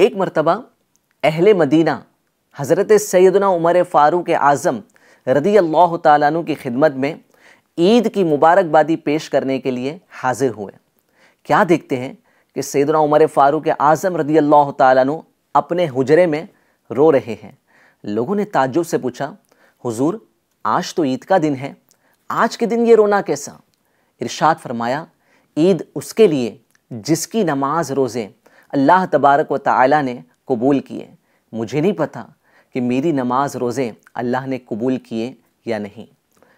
एक मरतबा अहल मदीना हज़रत सैदना उमर फ़ारूक आज़म रदी अल्लाह तु की खिदमत में ईद की मुबारकबादी पेश करने के लिए हाजिर हुए क्या देखते हैं कि सैदना उमर फ़ारूक आज़म रदी अल्लाह तु अपने हजरे में रो रहे हैं लोगों ने ताजुब से पूछा हुजूर आज तो ईद का दिन है आज के दिन ये रोना कैसा इरशाद फरमाया ईद उसके लिए जिसकी नमाज रोज़े अल्लाह तबारक व ताली ने कबूल किए मुझे नहीं पता कि मेरी नमाज रोज़े अल्लाह ने कबूल किए या नहीं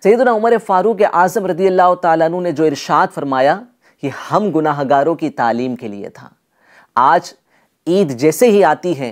सैदना उमर फ़ारूक आज़म रदी अल्लाह तु ने जो इरशाद फरमाया कि हम गुनाहगारों की तालीम के लिए था आज ईद जैसे ही आती है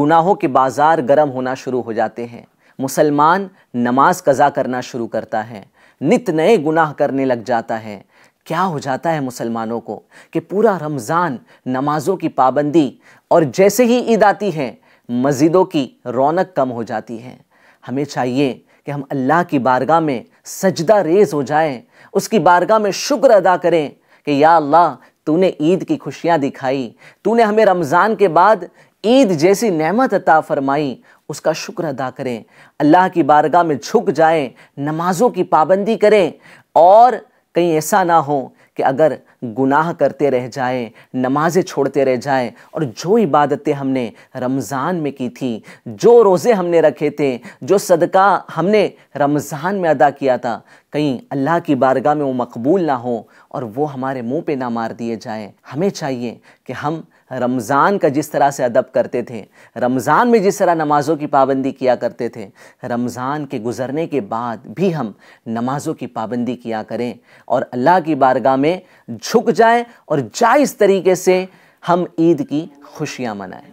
गुनाहों के बाज़ार गर्म होना शुरू हो जाते हैं मुसलमान नमाज कज़ा करना शुरू करता है नित नए गुनाह करने लग जाता है क्या हो जाता है मुसलमानों को कि पूरा रमज़ान नमाजों की पाबंदी और जैसे ही ईद आती है मस्जिदों की रौनक कम हो जाती है हमें चाहिए कि हम अल्लाह की बारगाह में सजदा रेज हो जाएं, उसकी बारगाह में शुक्र अदा करें कि या अल्लाह तूने ईद की खुशियाँ दिखाई तूने हमें रमज़ान के बाद ईद जैसी नेमत अता फरमाई उसका शुक्र अदा करें अल्लाह की बारगाह में झुक जाएं, नमाजों की पाबंदी करें और कहीं ऐसा ना हो कि अगर गुनाह करते रह जाएं नमाज़ें छोड़ते रह जाएं और जो इबादतें हमने रमज़ान में की थी जो रोज़े हमने रखे थे जो सदका हमने रमज़ान में अदा किया था कहीं अल्लाह की बारगाह में वो मकबूल ना हो और वो हमारे मुंह पे ना मार दिए जाएं हमें चाहिए कि हम रमज़ान का जिस तरह से अदब करते थे रमज़ान में जिस तरह नमाज़ों की पाबंदी किया करते थे रमज़ान के गुज़रने के बाद भी हम नमाज़ों की पाबंदी किया करें और अल्लाह की बारगाह में झुक जाएं और जायज़ तरीके से हम ईद की खुशियाँ मनाएं